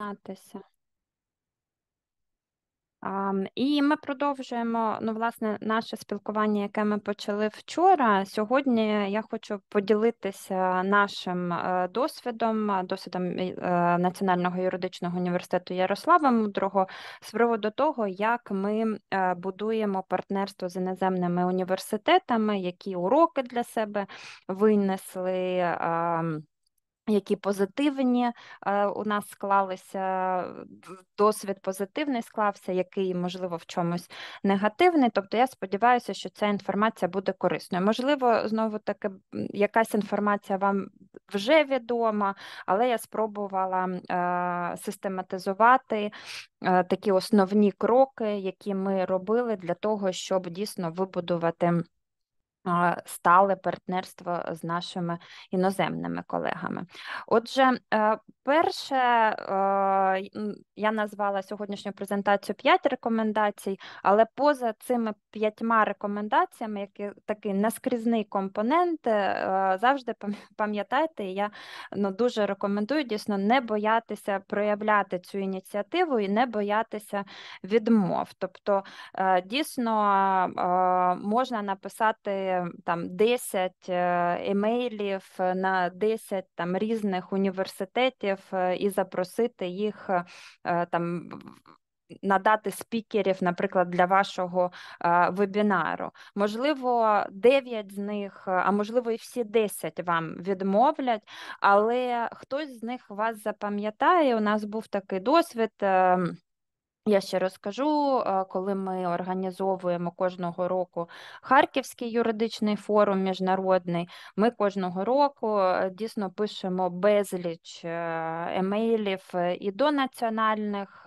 Натися. Ам, І ми продовжуємо ну, власне, наше спілкування, яке ми почали вчора. Сьогодні я хочу поділитися нашим е, досвідом, е, досвідом е, Національного юридичного університету Ярослава Мудрого з приводу того, як ми будуємо партнерство з іноземними університетами, які уроки для себе винесли які позитивні е, у нас склалися, досвід позитивний склався, який, можливо, в чомусь негативний. Тобто я сподіваюся, що ця інформація буде корисною. Можливо, знову таки якась інформація вам вже відома, але я спробувала е, систематизувати е, такі основні кроки, які ми робили для того, щоб дійсно вибудувати стале партнерство з нашими іноземними колегами. Отже, е, перше, е, я назвала сьогоднішню презентацію п'ять рекомендацій, але поза цими п'ятьма рекомендаціями, які такий наскрізний компонент, е, завжди пам'ятайте, я ну, дуже рекомендую дійсно не боятися проявляти цю ініціативу і не боятися відмов. Тобто, дійсно можна написати. Е, там 10 е, емейлів на 10 там різних університетів е, і запросити їх там. Надати спікерів, наприклад, для вашого вебінару. Можливо, 9 з них, а можливо, і всі 10 вам відмовлять, але хтось з них вас запам'ятає. У нас був такий досвід. Ем, я ще розкажу, е, коли ми організовуємо кожного року Харківський юридичний форум міжнародний, ми кожного року е, дійсно пишемо безліч е, емейлів і до національних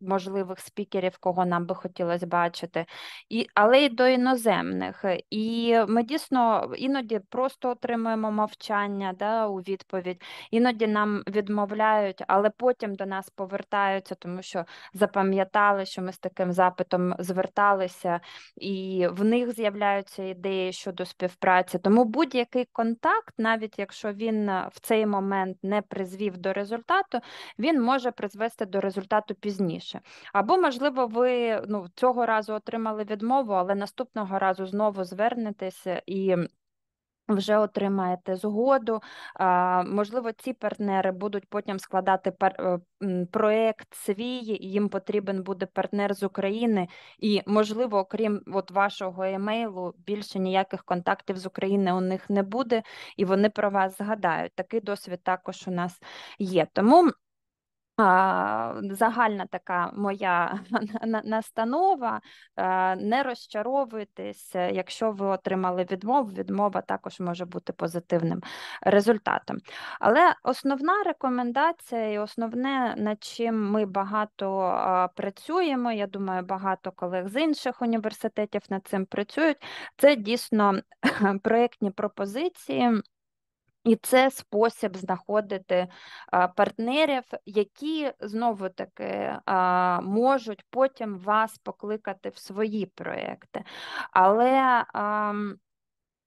можливих спікерів, кого нам би хотілося бачити, і, але й до іноземних. І ми дійсно іноді просто отримуємо мовчання да, у відповідь, іноді нам відмовляють, але потім до нас повертаються, тому що запам'ятали, що ми з таким запитом зверталися, і в них з'являються ідеї щодо співпраці. Тому будь-який контакт, навіть якщо він е, в цей момент не призвів до результату, він може призвести до результату пізніше. Або, можливо, ви ну, цього разу отримали відмову, але наступного разу знову звернетеся і вже отримаєте згоду. Можливо, ці партнери будуть потім складати е, проект свій, їм потрібен буде партнер з України, і можливо, окрім от вашого емейлу, більше ніяких контактів з України у них не буде, і вони про вас згадають. Такий досвід також у нас є. Тому Загальна така моя настанова: не розчаровуйтесь, якщо ви отримали відмову, відмова також може бути позитивним результатом. Але основна рекомендація і основне, над чим ми багато працюємо, я думаю, багато колег з інших університетів над цим працюють, це дійсно проєктні пропозиції. І це спосіб знаходити партнерів, які знову таки можуть потім вас покликати в свої проекти. Але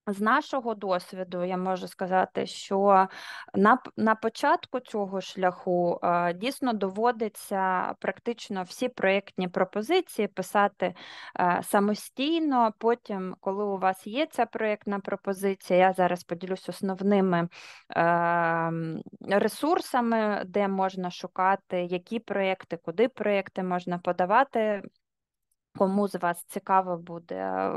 з нашого досвіду я можу сказати, що на на початку цього шляху е, дійсно доводиться практично всі проєктні пропозиції писати е, самостійно. Потім, коли у вас є ця проєктна пропозиція, я зараз поділюсь основними ем, ресурсами, де можна шукати, які проєкти, куди проєкти можна подавати. Кому з вас цікаво буде,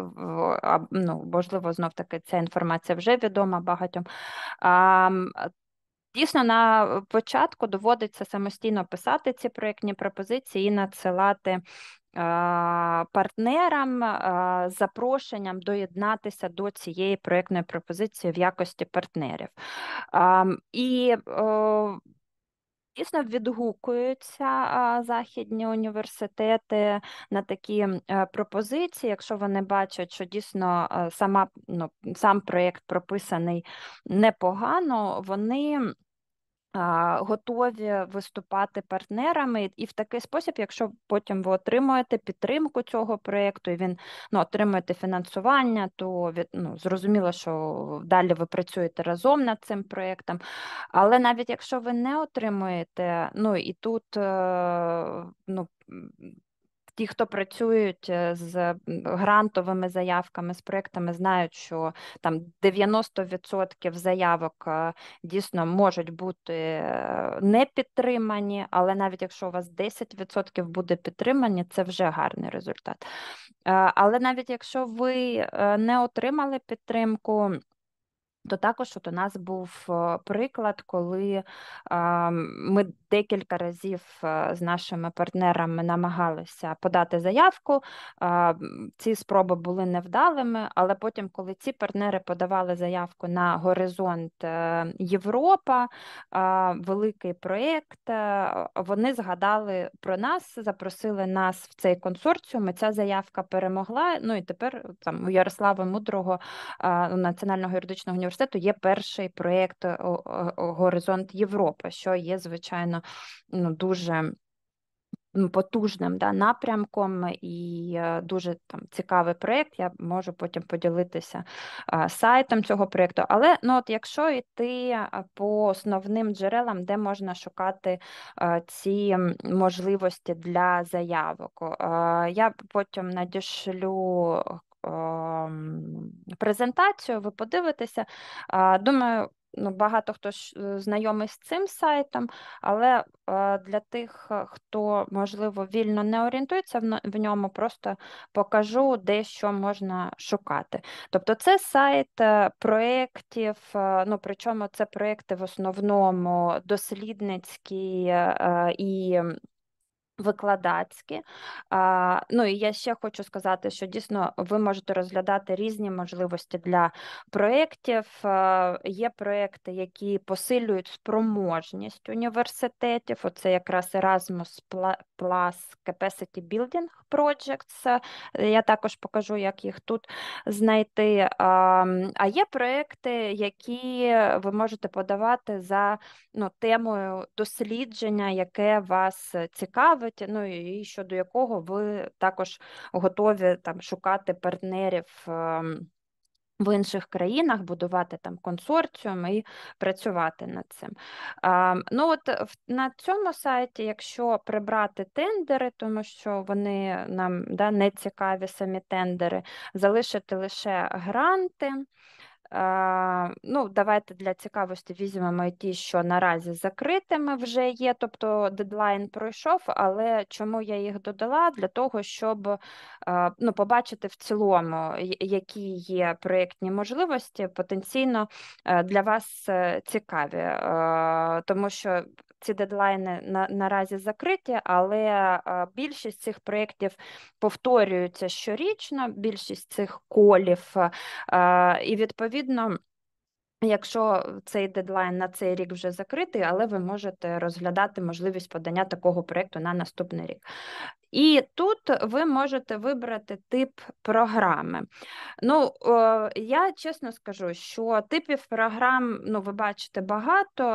ну, можливо, знов таки ця інформація вже відома багатьом. Дійсно, на початку доводиться самостійно писати ці проєктні пропозиції і надсилати партнерам з запрошенням доєднатися до цієї проєктної пропозиції в якості партнерів. І Дійсно, відгукуються західні університети на такі е, пропозиції, якщо вони бачать, що дійсно е, сама ну, сам проєкт прописаний непогано, вони. Готові виступати партнерами, і в такий спосіб, якщо потім ви отримуєте підтримку цього проєкту, і він ну, отримуєте фінансування, то ну, зрозуміло, що далі ви працюєте разом над цим проєктом. Але навіть якщо ви не отримуєте, ну і тут е, ну ті, хто працюють е, з грантовими заявками, з проектами, знають, що там 90% заявок е, дійсно можуть бути е, не підтримані, але навіть якщо у вас 10% буде підтримані, це вже гарний результат. Але навіть якщо ви не отримали підтримку. То також от у нас був е, приклад, коли ми декілька разів е, з нашими партнерами намагалися подати заявку. Ці спроби були невдалими, але потім, коли ці партнери подавали заявку на горизонт е, Європа, великий проєкт, вони згадали про нас, запросили нас в цей консорціум. і Ця заявка перемогла. Ну і тепер там у Ярослава Мудрого, національного юридичного університету університету є перший проєкт е, Горизонт Європа, що є, звичайно, ну, дуже. Потужним да, напрямком і е, дуже там цікавий проєкт. Я можу потім поділитися сайтом цього проєкту. Але ну, от якщо йти по основним джерелам, де можна шукати е, ці можливості для заявок, я потім надішлю презентацію, ви подивитеся. Думаю, ну, багато хто е, знайомий з цим сайтом, але для тих, е, хто, можливо, вільно не орієнтується в ньому, просто покажу, де що можна шукати. Тобто, це сайт е, проєктів, ну, причому це проєкти в основному дослідницькі і Викладацькі, А, ну і я ще хочу сказати, що дійсно ви можете розглядати різні можливості для проєктів. Є проєкти, які посилюють спроможність університетів. Оце якраз Erasmus plus Capacity Building Projects. Я також покажу, як їх тут знайти. А є проекти, які ви можете подавати за ну, темою дослідження, яке вас цікавить, ну і щодо якого ви також готові там шукати партнерів в інших країнах будувати там консорціум і працювати над цим. А, ну от е, в на цьому сайті, якщо прибрати тендери, тому що вони нам да, не цікаві самі тендери, залишити лише гранти. Ну, Давайте для цікавості візьмемо і ті, що наразі закритими вже є, тобто дедлайн пройшов, але чому я їх додала? Для того, щоб ну, побачити в цілому, які є проєктні можливості, потенційно е, для вас е, цікаві, е, тому що ці дедлайни на, наразі закриті, але більшість цих проєктів повторюються щорічно, більшість цих колів, і відповідно. Якщо цей дедлайн на цей рік вже закритий, але ви можете розглядати можливість подання такого проекту на наступний рік. І тут ви можете вибрати тип програми. Ну, я чесно скажу, що типів програм, ну, ви бачите, багато.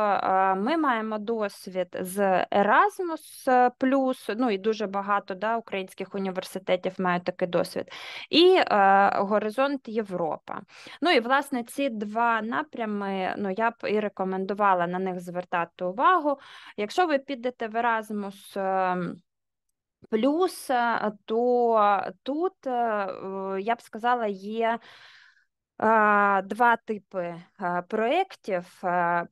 Ми маємо досвід з Erasmus, ну і дуже багато да, українських університетів мають такий досвід, і е, Горизонт Європа. Ну і власне ці два напрями ну, я б і рекомендувала на них звертати увагу. Якщо ви підете в Erasmus, ем, Плюс э, то э, тут э, я б сказала є. Е, Два типи проєктів.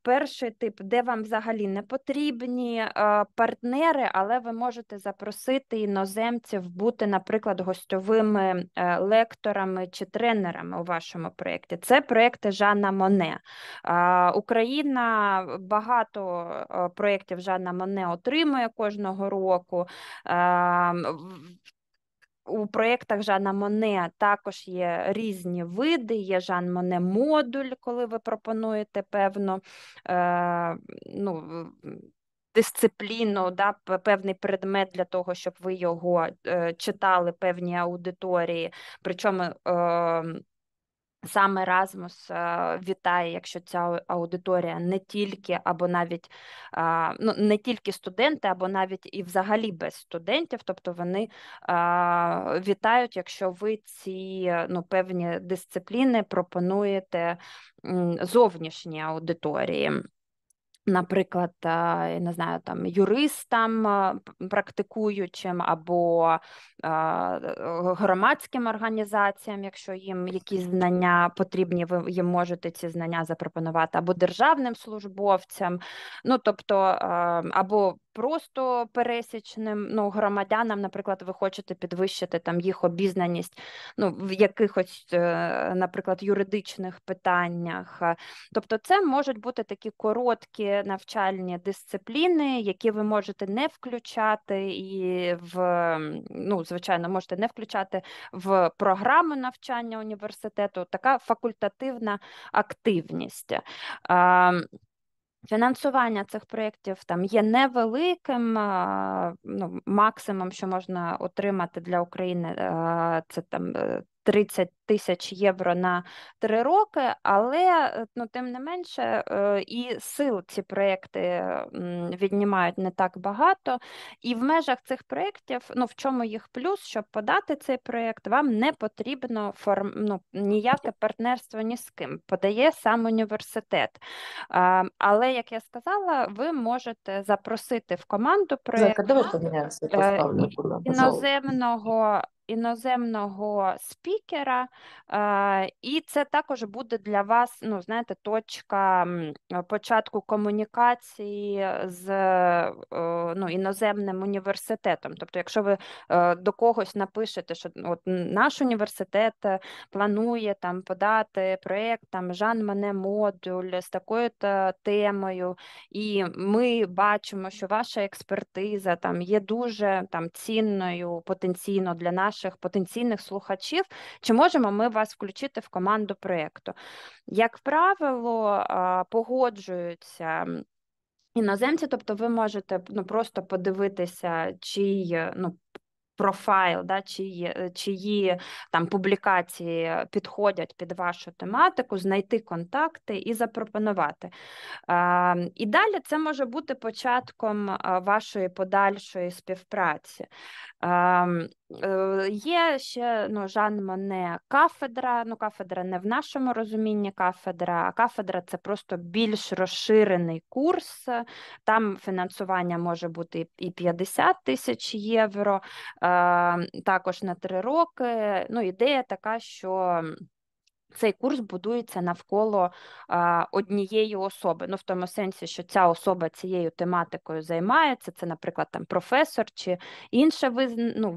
Перший тип, де вам взагалі не потрібні партнери, але ви можете запросити іноземців бути, наприклад, гостьовими е, лекторами чи тренерами у вашому проєкті. Це проєкти Жанна Моне. Україна багато е, проєктів Жанна Моне отримує кожного року. Ем, у проєктах Жана Моне також є різні види, є Жан Моне модуль, коли ви пропонуєте певну е, ну, дисципліну, да, певний предмет для того, щоб ви його е, читали певні аудиторії. Причому е, Саме Erasmus е, вітає, якщо ця аудиторія не тільки або навіть е, ну не тільки студенти, або навіть і взагалі без студентів, тобто вони е, вітають, якщо ви ці ну, певні дисципліни пропонуєте зовнішній аудиторії. Наприклад, не знаю, там юристам практикуючим або громадським організаціям, якщо їм якісь знання потрібні, ви їм можете ці знання запропонувати, або державним службовцям, ну тобто або просто пересічним ну, громадянам, наприклад, ви хочете підвищити там їх обізнаність ну, в якихось, е, наприклад, юридичних питаннях. Тобто, це можуть бути такі короткі навчальні дисципліни, які ви можете не включати і в ну, звичайно, можете не включати в програму навчання університету. Така факультативна активність. Фінансування цих проєктів там є невеликим. Ну максимум, що можна отримати для України, це там е, 30 тисяч євро на три роки, але е, ну тим не менше е, і сил ці проекти е, віднімають не так багато. І в межах цих проєктів, ну в чому їх плюс, щоб подати цей проєкт, вам не потрібно форм... ну, ніяке партнерство ні з ким, подає сам університет. Але як я сказала, ви можете запросити в команду проєкту іноземного іноземного спікера, е, і це також буде для вас, ну, знаєте, точка початку комунікації з е, ну, іноземним університетом. Тобто, якщо ви е, до когось напишете, що ну, от наш університет планує там подати проєкт там Жан Мане модуль з такою то темою, і ми бачимо, що ваша експертиза там є дуже там цінною потенційно для наших наших потенційних слухачів, чи можемо ми вас включити в команду проєкту. Як правило, погоджуються. Іноземці, тобто ви можете ну, просто подивитися, чий е, ну, профайл, да, чиї е, чиї там публікації підходять під вашу тематику, знайти контакти і запропонувати. Е, І далі це може бути початком е, вашої подальшої співпраці. Ем, е, Є ще ну, Жан Моне кафедра, ну кафедра не в нашому розумінні кафедра, а кафедра це просто більш розширений курс, там фінансування може бути і 50 тисяч євро також на три роки. Ну, Ідея така, що цей курс будується навколо а, однієї особи. Ну, в тому сенсі, що ця особа цією тематикою займається. Це, наприклад, там професор чи інше визна... ну,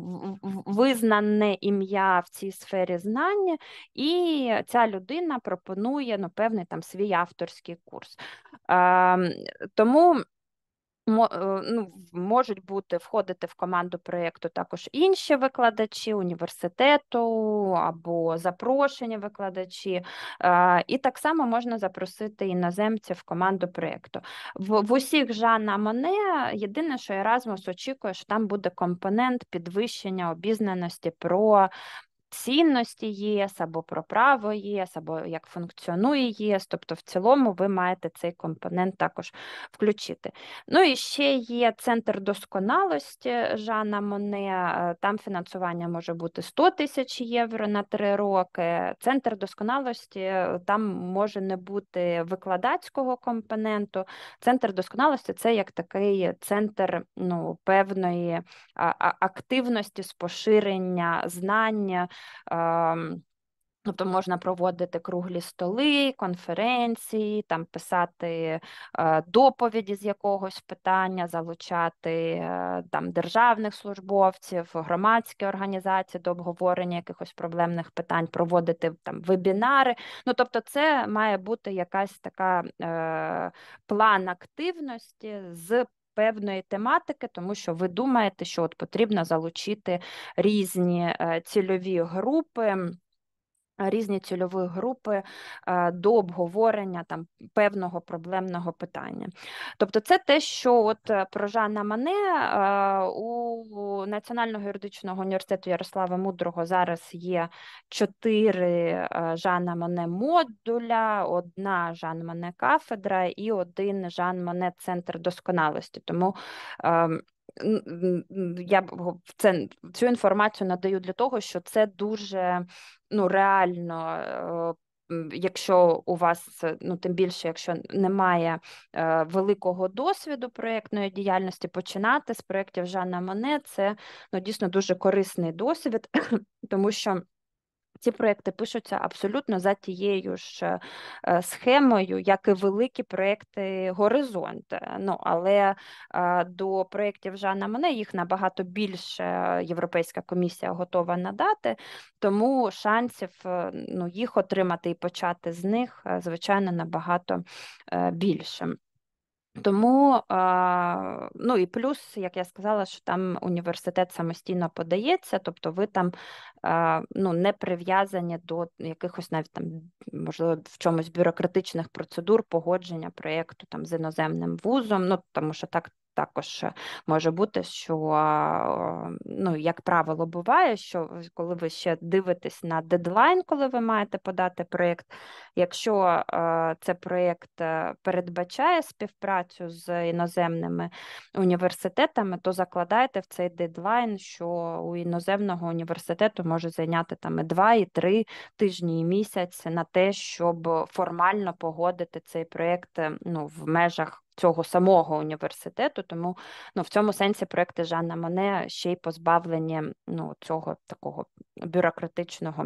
визнане ім'я в цій сфері знання, і ця людина пропонує ну, певний там свій авторський курс. А, Тому Е, ну, можуть бути входити в команду проєкту також інші викладачі університету або запрошені викладачі, е, і так само можна запросити іноземців в команду проєкту. В, в усіх Жана Моне єдине, що Еразмус очікує, що там буде компонент підвищення обізнаності про цінності ЄС, або про право ЄС, або як функціонує ЄС. Тобто, в цілому ви маєте цей компонент також включити. Ну і ще є центр досконалості Жана Моне, е, там фінансування може бути 100 тисяч євро на три роки. Центр досконалості е, там може не бути викладацького компоненту. Центр досконалості це як такий центр ну, певної активності з поширення знання Ем, тобто можна проводити круглі столи, конференції, там писати е, доповіді з якогось питання, залучати е, там державних службовців, громадські організації до обговорення якихось проблемних питань, проводити там вебінари. Ну тобто, це має бути якась така е, план активності з певної тематики, тому що ви думаєте, що от потрібно залучити різні е, цільові групи різні цільові групи до обговорення там певного проблемного питання. Тобто, це те, що от е, про Жана Мане у Національного юридичного університету Ярослава Мудрого зараз є чотири Жана Мане модуля, одна Жан Мане кафедра і один Жан Мане центр досконалості. Тому ем, я це цю інформацію надаю для того, що це дуже ну реально. Е, якщо у вас ну тим більше, якщо немає е, великого досвіду проєктної діяльності, починати з проєктів Жанна Моне, це ну дійсно дуже корисний досвід, тому що. Ці проекти пишуться абсолютно за тією ж е, схемою, як і великі проекти Горизонт. Ну але е, до проєктів Жана Моне їх набагато більше е, Європейська комісія готова надати, тому шансів ну, їх отримати і почати з них, звичайно, набагато більше. Тому ну і плюс, як я сказала, що там університет самостійно подається, тобто ви там ну не прив'язані до якихось навіть там можливо в чомусь бюрократичних процедур погодження проєкту там з іноземним вузом. Ну тому що так також е, може бути, що ну, як правило, буває, що коли ви ще дивитесь на дедлайн, коли ви маєте подати проєкт, якщо це проєкт е, передбачає співпрацю з іноземними університетами, то закладайте в цей дедлайн, що у іноземного університету може зайняти там і два і три тижні і місяць на те, щоб формально погодити цей проєкт е, ну, в межах цього самого університету. Тому ну, в цьому сенсі проекти Жанна Моне ще й позбавлені ну, цього такого бюрократичного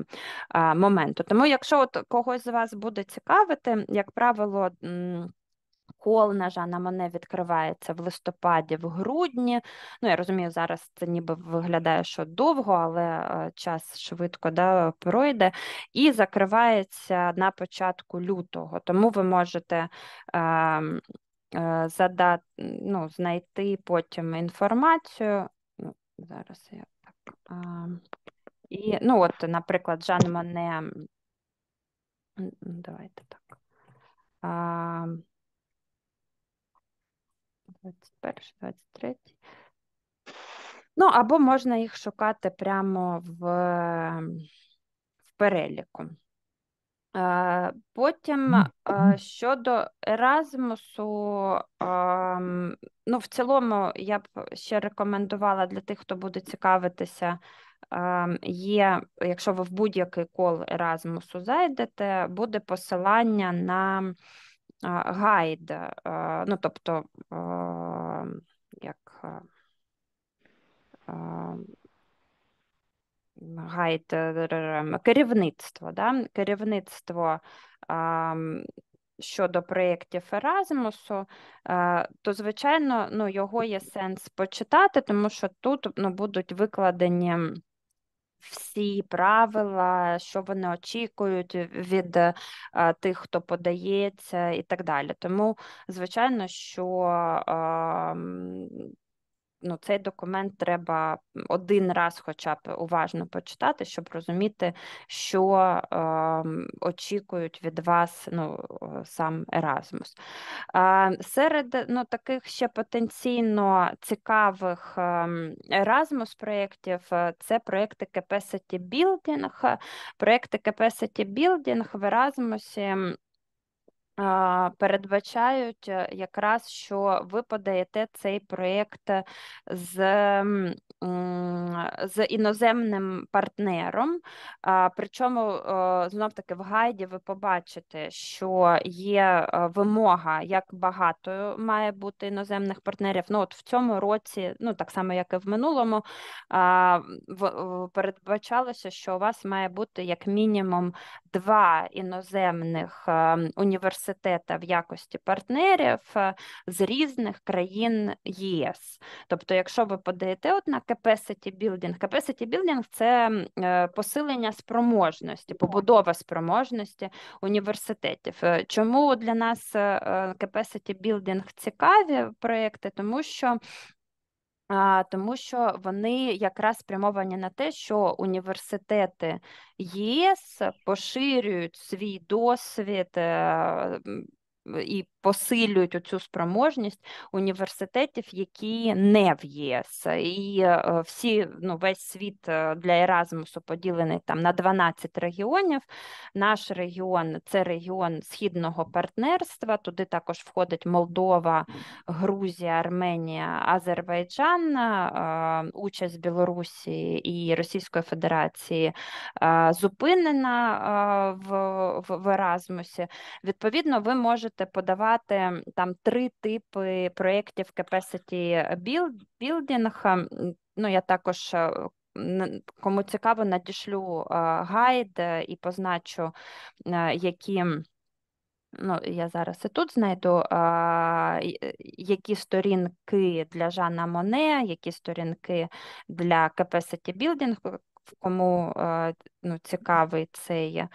а, моменту. Тому, якщо от когось з вас буде цікавити, як правило. Кол на Жана Моне відкривається в листопаді, в грудні. Ну, я розумію, зараз це ніби виглядає, що довго, але час швидко да, пройде. І закривається на початку лютого. Тому ви можете е, Э, задати, ну, знайти потім інформацію. ну, Зараз я так. І, ну, от, наприклад, Жан Моне, давайте так. А, 21, 23. Ну, або можна їх шукати прямо в, в переліку. Э, Потім э, щодо Еразмусу, ну в цілому я б ще рекомендувала для тих, хто буде цікавитися. Є, якщо ви в будь-який кол Еразмусу зайдете, буде посилання на гайд, е, ну тобто як е, гайд э, керівництво, да? керівництво щодо проєктів Еразмусу, то, звичайно, ну, його є сенс почитати, тому що тут ну, будуть викладені. Всі правила, що вони очікують від а, тих, хто подається, і так далі. Тому, звичайно, що а, ну, цей документ треба один раз, хоча б уважно почитати, щоб розуміти, що е, очікують від вас ну, е, сам Еразмус. Е, серед ну, таких ще потенційно цікавих Еразмус проєктів е, це проєкти Capacity Building. Е, проєкти Capacity Building в Еразмусі передбачають е, якраз, що ви подаєте цей проєкт е, з з іноземним партнером. Причому е, знов таки в гайді ви побачите, що є вимога, як багато має бути іноземних партнерів. Ну от В цьому році, ну так само, як і в минулому, передбачалося, що у вас має бути як мінімум два іноземних ем, університети. Університета в якості партнерів е, з різних країн ЄС. Тобто, якщо ви подаєте от на capacity building, capacity building – це е, посилення спроможності, побудова спроможності університетів. Е, чому для нас capacity building цікаві проекти? Тому що тому що вони якраз спрямовані на те, що університети ЄС поширюють свій досвід. Е, і посилюють оцю спроможність університетів, які не в ЄС, і е, всі ну весь світ е, для Еразмусу поділений там на 12 регіонів. Наш регіон це регіон східного партнерства. Туди також входить Молдова, Грузія, Арменія, Азербайджан, е, участь Білорусі і Російської Федерації зупинена в, в, в Еразмусі. Відповідно, ви можете подавати рекомендувати там три типи проєктів capacity building. Ну, я також э, кому цікаво, надішлю гайд е, і позначу, е, які. Ну, я зараз і тут знайду, а, е, які сторінки для Жана Моне, які сторінки для Capacity Building, кому ну, цікавий цей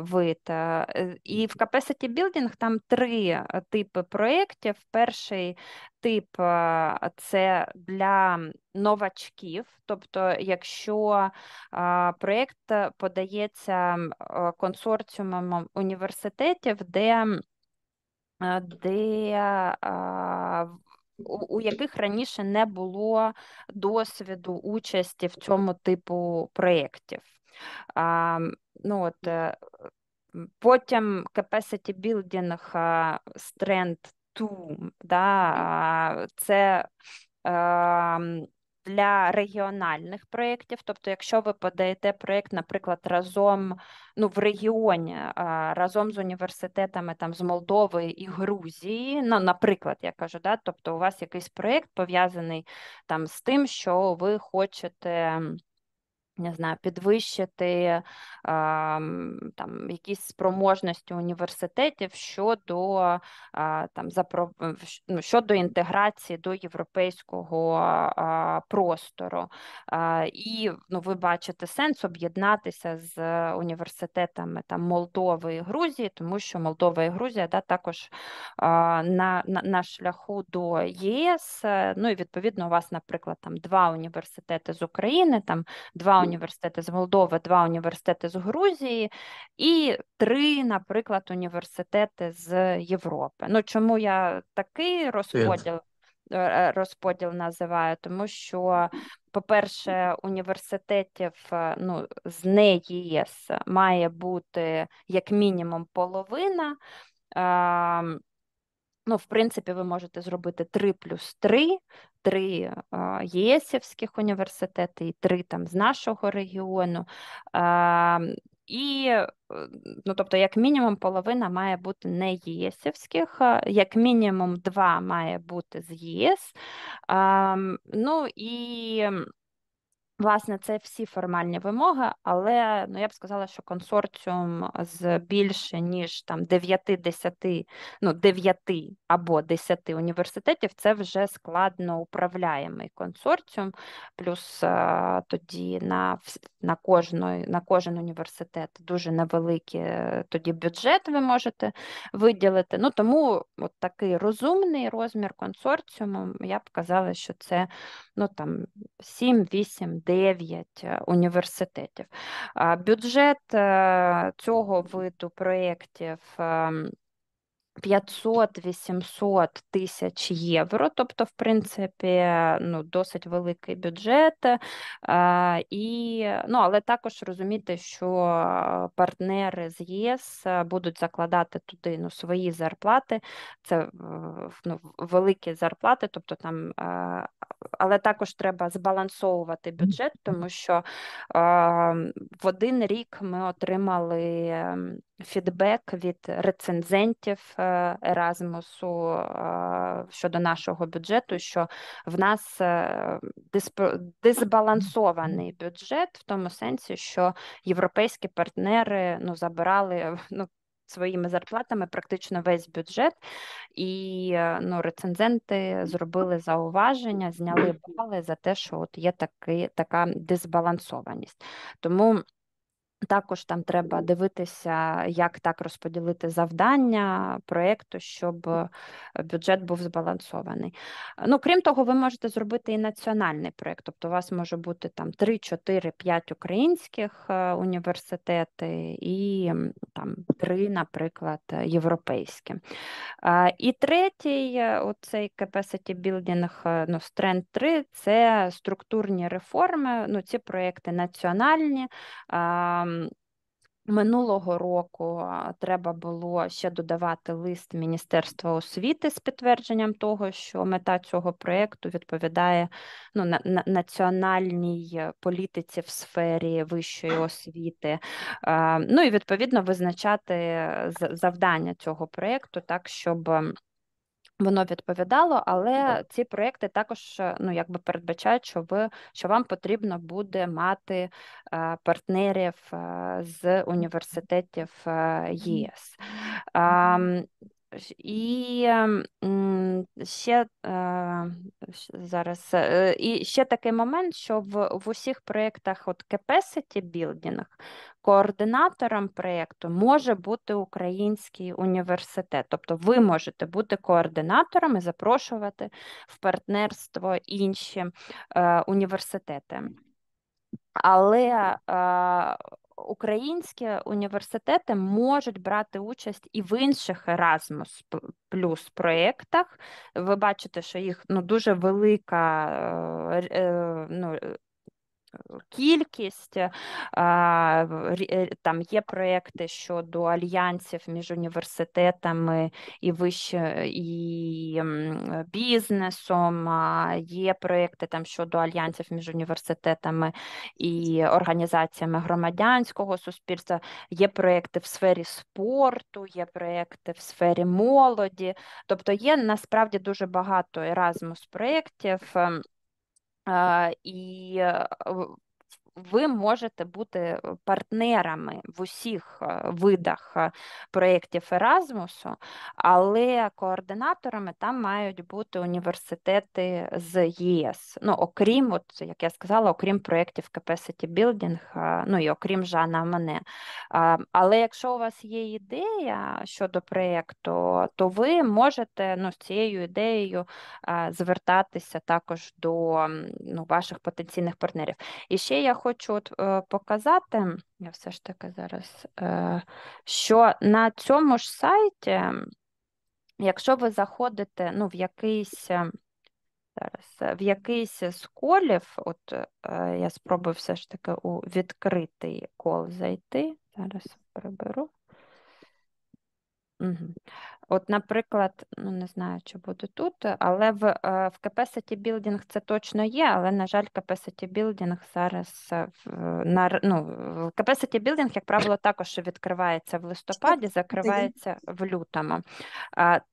вид. Е, е, і в Capacity Building там три типи проєктів. Перший тип це для новачків, тобто, якщо проєкт подається консорціумом університетів, де де у, яких раніше не було досвіду участі в цьому типу проєктів. ну е, Потім capacity building strength 2, да, це ем, для регіональних проєктів. Тобто, якщо ви подаєте проєкт, наприклад, разом ну, в регіоні, разом з університетами там з Молдови і Грузії, ну, наприклад, я кажу, да, тобто у вас якийсь проєкт пов'язаний там з тим, що ви хочете не знаю, підвищити там якісь спроможності університетів щодо там запро... Ну, щодо інтеграції до європейського простору. І ну, ви бачите сенс об'єднатися з університетами там Молдови і Грузії, тому що Молдова і Грузія да, також на, на на, шляху до ЄС. Ну і відповідно у вас, наприклад, там два університети з України, там два університети університети з Молдови, два університети з Грузії і три, наприклад, університети з Європи. Ну чому я такий розподіл? Е, е, розподіл називаю, тому що, по-перше, університетів е, ну, з не ЄС має бути як мінімум половина. Ем, Ну, в принципі, ви можете зробити 3 плюс 3, 3 єсівських університети і 3 там з нашого регіону. І, е, ну тобто, як мінімум, половина має бути не єсівських, як мінімум, два має бути з ЄС. Ну і Власне, це всі формальні вимоги, але ну я б сказала, що консорціум з більше ніж там 9 10 ну 9 або 10 університетів це вже складно управляємий консорціум, плюс а, е, тоді на на, кожну, на кожен університет дуже невеликий е, тоді бюджет ви можете виділити. Ну тому от такий розумний розмір консорціуму, я б казала, що це ну там 7, 8, 9 е, університетів. Бюджет е, цього виду проєктів ем, 500-800 тисяч євро, тобто, в принципі, ну, досить великий бюджет, і ну, але також розуміти, що партнери з ЄС будуть закладати туди ну, свої зарплати, це ну, великі зарплати, тобто там, але також треба збалансовувати бюджет, тому що в один рік ми отримали ем, фідбек від рецензентів Еразмусу е, щодо нашого бюджету, що в нас е, дисбалансований бюджет в тому сенсі, що європейські партнери ну забирали ну. Своїми зарплатами практично весь бюджет, і е, ну, рецензенти зробили зауваження, зняли бали за те, що от є таки, така дисбалансованість. Тому також там треба дивитися, як так розподілити завдання проєкту, щоб е, бюджет був збалансований. Ну, крім того, ви можете зробити і національний проєкт, тобто у вас може бути там 3, 4, 5 українських е, університети і там 3, наприклад, е, європейські. І третій, оцей capacity building, ну, тренд 3 це структурні реформи, ну, ці проєкти національні. Ем, минулого року треба було ще додавати лист Міністерства освіти з підтвердженням того, що мета цього проєкту відповідає ну, на, на, національній політиці в сфері вищої освіти. Ем, ну і відповідно визначати е, завдання цього проєкту так, щоб ем, Воно відповідало, але ці проекти також е, ну якби передбачають, що ви що вам потрібно буде мати е, партнерів е, з університетів ЄС. І ем, ще зараз і ще такий момент, що в в усіх проєктах от capacity building Координатором проєкту може бути Український університет, тобто ви можете бути координатором і запрошувати в партнерство інші е, університети. Але е, Українські університети можуть брати участь і в інших Erasmus плюс проєктах. Ви бачите, що їх ну, дуже велика е, е, ну, кількість. Е, е, там є проекти щодо альянсів між університетами і вище е, і бізнесом, є проекти там щодо альянсів між університетами і організаціями громадянського суспільства, є проекти в сфері спорту, є проекти в сфері молоді. Тобто є насправді дуже багато еразмус проєктів і ви можете бути е, партнерами в усіх е, видах е, проєктів Еразмусу, але координаторами там мають бути університети з ЄС. Ну, окрім, от, як я сказала, окрім проєктів Capacity Building, ну і окрім Жана Мене. Але якщо у вас є ідея щодо проєкту, то ви можете ну, з цією ідеєю звертатися також до ну, ваших потенційних партнерів. І ще я хочу хочу от, е, показати, я все ж таки зараз, е, що на цьому ж сайті, якщо ви заходите ну, в якийсь е, зараз, е, в якийсь з колів, от е, я спробую все ж таки у відкритий кол зайти, зараз приберу. От, наприклад, ну не знаю, чи буде тут, але в е, в Capacity Building це точно є, але, на жаль, Capacity Building зараз е, на ну, Capacity Building, як правило, також відкривається в листопаді, закривається в лютому.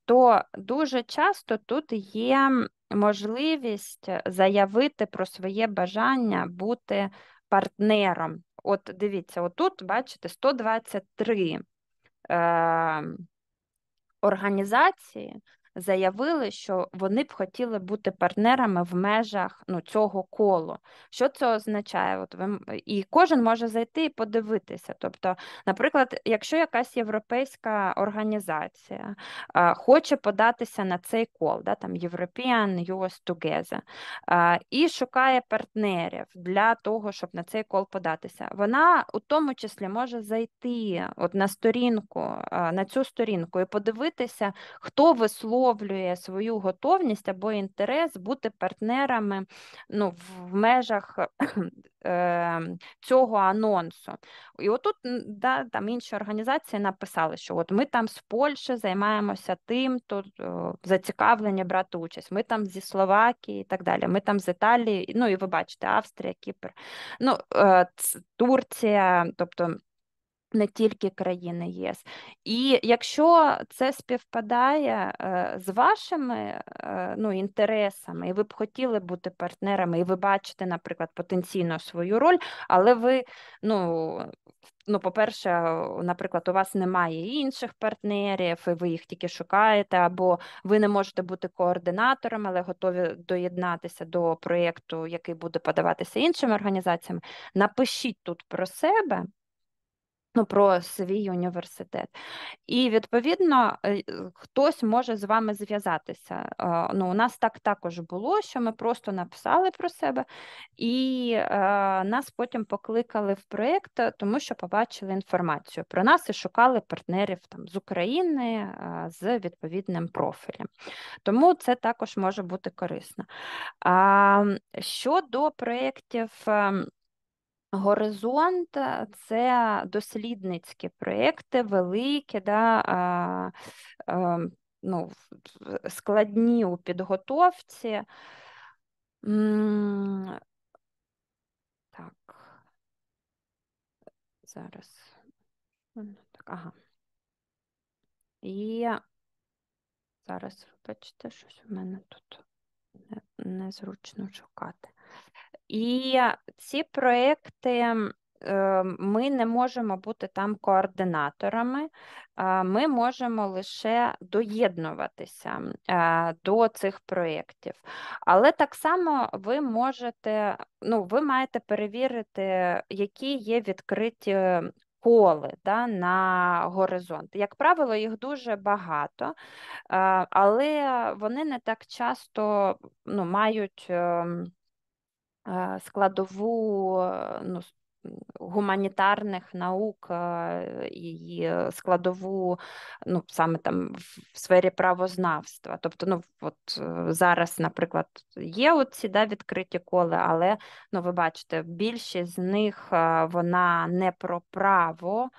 То дуже часто тут є можливість заявити про своє бажання бути партнером. От дивіться, отут, бачите, 123 організації заявили, що вони б хотіли бути партнерами в межах ну, цього колу. Що це означає? От ви і кожен може зайти і подивитися. Тобто, наприклад, якщо якась європейська організація а, хоче податися на цей кол, да, там European US Together, а, і шукає партнерів для того, щоб на цей кол податися, вона у тому числі може зайти от на сторінку, а, на цю сторінку і подивитися, хто висловлює висловлює свою готовність або інтерес бути партнерами ну, в межах ем, цього анонсу. І отут да, там інші організації написали, що от ми там з Польщі займаємося тим, то е, зацікавлені брати участь, ми там зі Словакії і так далі, ми там з Італії, ну і ви бачите, Австрія, Кіпр, ну, е, Турція, тобто не тільки країни ЄС. І якщо це співпадає е, з вашими е, ну, інтересами, і ви б хотіли бути партнерами, і ви бачите, наприклад, потенційно свою роль, але ви, ну, ну, по-перше, наприклад, у вас немає інших партнерів, і ви їх тільки шукаєте, або ви не можете бути координатором, але готові доєднатися до проєкту, який буде подаватися іншими організаціями, напишіть тут про себе ну, про свій університет. І, відповідно, е, хтось може з вами зв'язатися. Е, ну, У нас так також було, що ми просто написали про себе, і е, нас потім покликали в проєкт, тому що побачили інформацію про нас і шукали партнерів там з України з відповідним профілем. Тому це також може бути корисно. Щодо проєктів. Ем, Горизонт е, це дослідницькі проекти, великі, да, ем, ну, складні у підготовці. Так, зараз. Так, ага. І зараз, вибачте, щось у мене тут незручно шукати. І ці проекти. Е, ми не можемо бути там координаторами, ми можемо лише доєднуватися е, до цих проєктів. Але так само ви можете, ну, ви маєте перевірити, які є відкриті коли да, на горизонт. Як правило, їх дуже багато, е, але вони не так часто ну, мають. Ем, складову ну, гуманітарних наук і складову, ну саме там в сфері правознавства. Тобто, ну от э, зараз, наприклад, є оці да, відкриті коли, але ну, ви бачите, більшість з них е, вона не про право.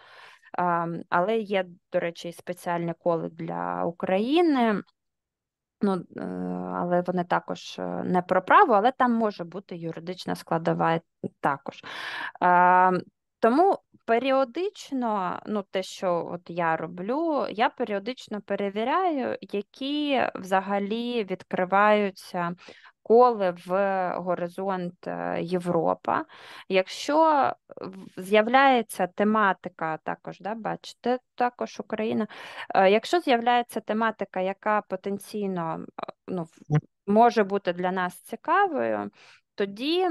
Ем, але є, до речі, спеціальне коле для України, Ну, е, але вони також е, не про право, але там може бути юридична складова також. Ем, тому періодично, ну те, що от я роблю, я періодично перевіряю, які взагалі відкриваються коли в горизонт е, Європа. Якщо з'являється тематика, також да, бачите, також Україна, е, якщо з'являється тематика, яка потенційно е, ну, може бути для нас цікавою, тоді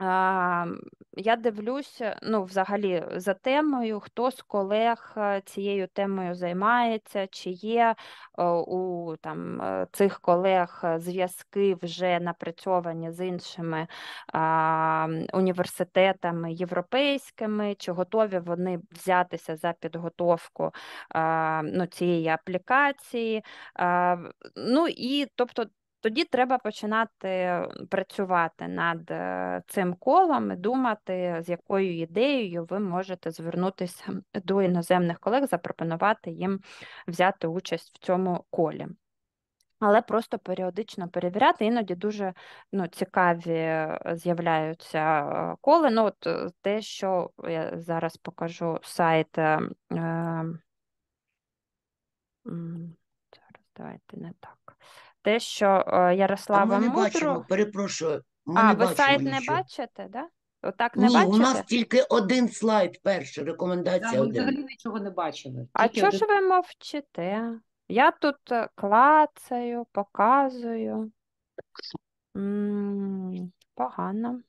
я дивлюся, е, ну, взагалі, за темою, хто з колег е, цією темою займається, чи є е, у там цих колег зв'язки вже напрацьовані з іншими а, університетами європейськими, чи готові вони взятися за підготовку а, ну, цієї аплікації. А, ну і тобто тоді треба починати працювати над е, цим колом і думати, з якою ідеєю ви можете звернутися до іноземних колег, запропонувати їм взяти участь в цьому колі. Але просто періодично перевіряти, іноді дуже ну, цікаві е, з'являються е, коли. Ну, от Те, що я зараз покажу сайт. Зараз давайте не так те, що е, Ярослава. А ми не Мудру... бачимо, перепрошую. Ми а, не ви бачимо сайт не бачите, да? Отак не Ні, бачите? у нас тільки один слайд перший, рекомендація Там ми один. взагалі нічого не бачили. А Тільки чого один- ж ви мовчите? Я тут е, клацаю, показую. М, Погано.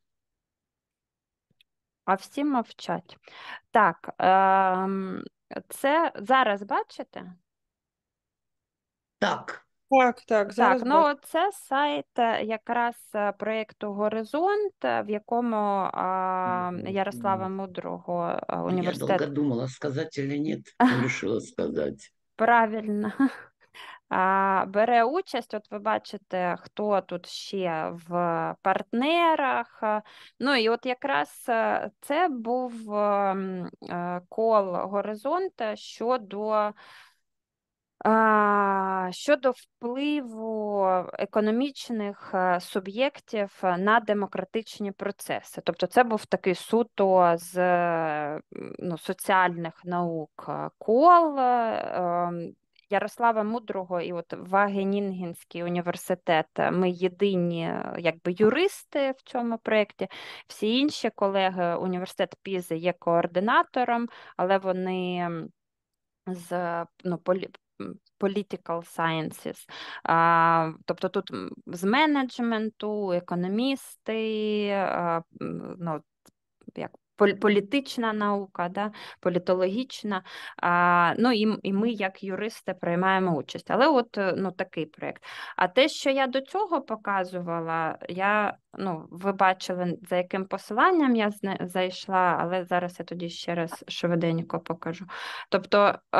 А всі мовчать. Так, ем, це зараз бачите? Так, так, так, зараз. Так, ну це сайт е, якраз е, проєкту Горизонт, е, в якому а, Ярослава Мудрого університету. Я довго думала, сказати чи ні, вирішила сказати. Правильно. А, бере участь, от ви бачите, хто тут ще в партнерах. Ну і от якраз це був ем, кол Горизонта щодо Щодо впливу економічних е, суб'єктів е, на демократичні процеси, тобто це був такий суто з е, ну, соціальних наук кол ем, Ярослава Мудрого і от Вагенінгенський університет. Ми єдині якби юристи в цьому проєкті. Всі інші колеги університет Пізи є координатором, але вони з ну, Political Sciences, тобто тут з менеджменту, економісти, ну, як політична наука, да, політологічна. А, Ну і і ми, як юристи, приймаємо участь. Але от е, ну такий проєкт. А те, що я до цього показувала, я ну ви бачили, за яким посиланням я зайшла, але зараз я тоді ще раз швиденько покажу. Тобто, е,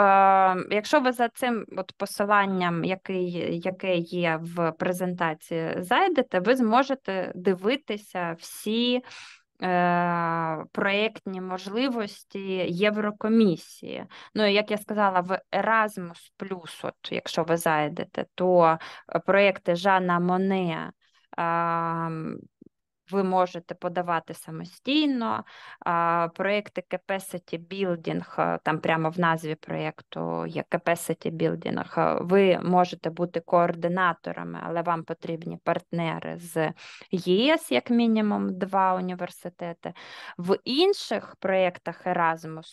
якщо ви за цим от посиланням, який, яке є в презентації, зайдете, ви зможете дивитися всі. Е, проєктні можливості Єврокомісії. Ну як я сказала, в Erasmus+, плюс, от якщо ви зайдете, то проєкти Жана Моне ви можете подавати самостійно. Проекти Capacity Building, е, там прямо в назві проєкту є Capacity Building, е, ви можете бути координаторами, але вам потрібні партнери з ЄС, як мінімум, два університети. В інших проєктах Erasmus,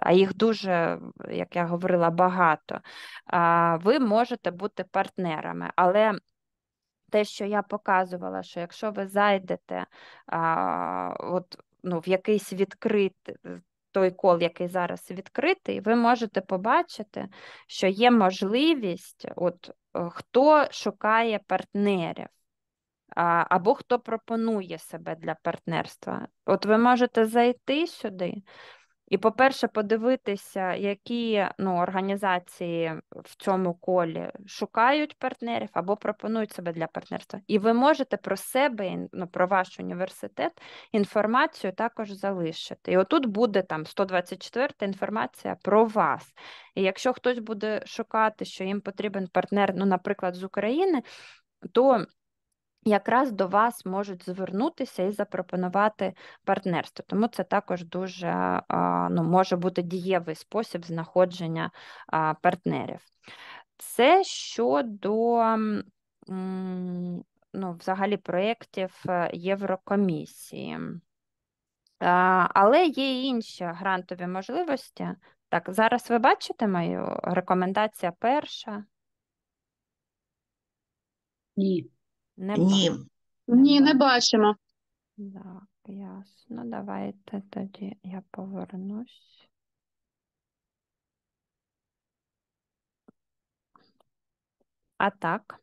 а їх дуже, як я говорила, багато, ви можете бути партнерами. але те, що я показувала, що якщо ви зайдете а, от, ну, в якийсь відкритий той кол, який зараз відкритий, ви можете побачити, що є можливість, от, е, хто шукає партнерів. Або хто пропонує себе для партнерства. От ви можете зайти сюди і, по-перше, подивитися, які ну, організації в цьому колі шукають партнерів або пропонують себе для партнерства. І ви можете про себе, ну, про ваш університет інформацію також залишити. І отут буде там 124 інформація про вас. І якщо хтось буде шукати, що їм потрібен партнер, ну, наприклад, з України, то якраз до вас можуть звернутися і запропонувати партнерство. Тому це також дуже ну, може бути дієвий спосіб знаходження партнерів. Це щодо ну, взагалі проєктів е, Єврокомісії. Але є інші грантові можливості. Так, зараз ви бачите мою рекомендація перша? Ні. Не Ні. Ні, не бачимо. Так, ясно. Давайте тоді я повернусь. А так.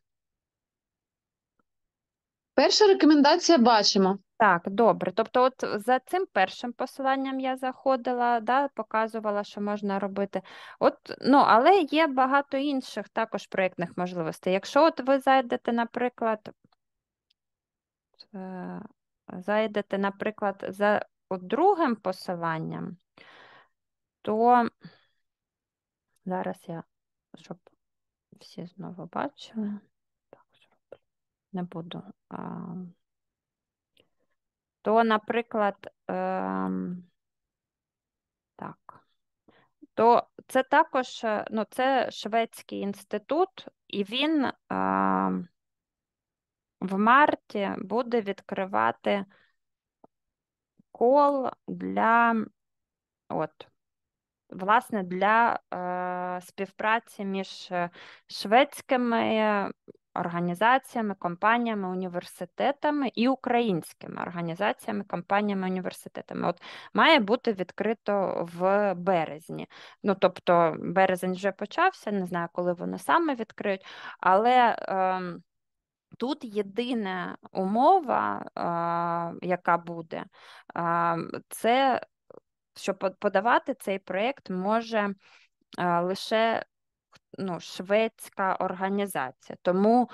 Перша рекомендація бачимо. Так, добре. Тобто, от за цим першим посиланням я заходила, да, показувала, що можна робити. От, ну, Але є багато інших також проєктних можливостей. Якщо от ви зайдете, наприклад, Е, зайдете, наприклад, за другим посиланням, то зараз я, щоб всі знову бачили, так зроблю, не буду. То, наприклад, ем, так, то це також е, ну, це Шведський інститут, і він ем, в марті буде відкривати кол для от, власне, для е, співпраці між е, шведськими організаціями, компаніями, університетами і українськими організаціями, компаніями, університетами. От має бути відкрито в березні. Ну, тобто, березень вже почався, не знаю, коли вони саме відкриють, але. Е, Тут єдина умова, яка буде, це що подавати цей проєкт може лише ну, шведська організація. Тому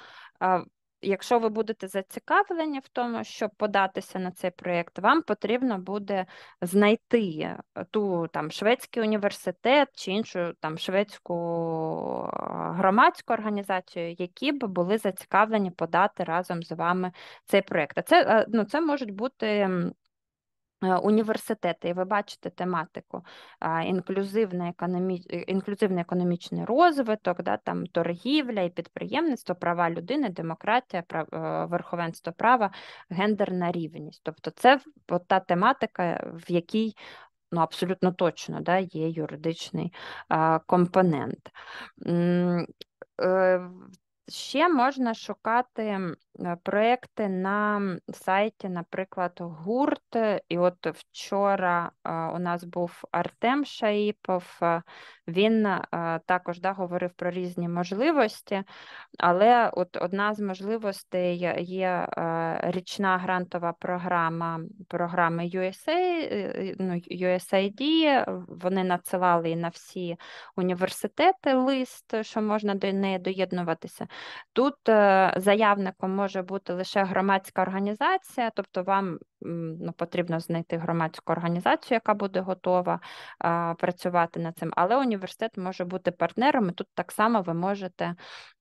якщо ви будете зацікавлені в тому, щоб податися на цей проєкт, вам потрібно буде знайти е, ту там шведський університет чи іншу там шведську е, громадську організацію, які б були зацікавлені подати разом з вами цей проєкт. А це е, ну, це можуть бути Е, університети, і ви бачите тематику інклюзивний, економі... Е, інклюзивний економічний розвиток, да, там торгівля і підприємництво, права людини, демократія, прав... Е, верховенство права, гендерна рівність. Тобто, це та тематика, в якій ну, абсолютно точно да, є юридичний компонент. Ще можна шукати. Э, проекти на сайті, наприклад, гурт. І от вчора э, у нас був Артем Шаїпов, э, він також да, говорив про різні можливості, але от одна з можливостей є е, річна грантова програма програми USA, е, ну, USAID. Вони надсилали на всі університети лист, що можна до неї доєднуватися. Тут е, заявником може бути лише громадська організація, тобто вам ну, потрібно знайти громадську організацію, яка буде готова а, працювати над цим, але університет може бути партнером. і Тут так само ви можете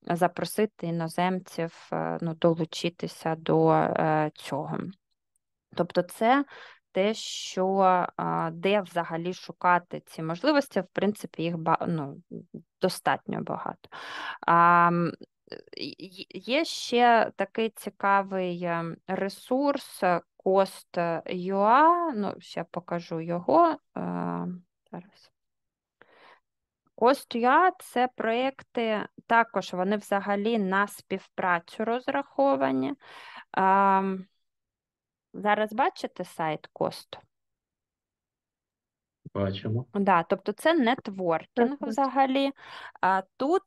запросити іноземців е, ну, долучитися до е, цього. Тобто, це те, що де взагалі шукати ці можливості, в принципі, їх ну, достатньо багато. Є е, е, е, ще такий цікавий ем, ресурс э, Cost.ua, ну, ще покажу його. Ем, зараз. Cost.ua – це проекти, також вони взагалі на співпрацю розраховані. Ем, зараз бачите сайт Cost? Бачимо. Да, тобто це нетворкінг взагалі. А тут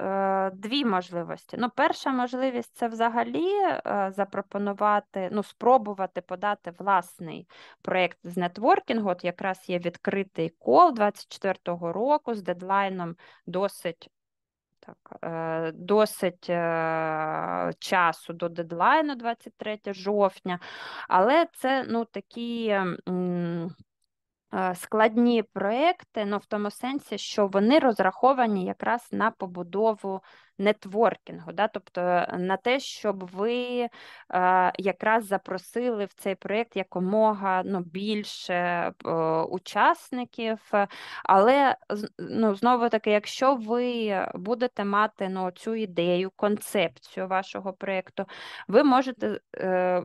Е, дві можливості. Ну, Перша можливість це взагалі е, запропонувати, ну, спробувати подати власний проєкт з нетворкінгу. От якраз є відкритий кол 24-го року з дедлайном досить. Так, е, досить часу до дедлайну 23 жовтня, але це ну такі Е, складні проекти, ну в тому сенсі, що вони розраховані якраз на побудову нетворкінгу, да, тобто е, на те, щоб ви е, якраз запросили в цей проєкт якомога ну, більше е, учасників. Але ну, знову таки, якщо ви будете мати ну, цю ідею, концепцію вашого проєкту, ви можете,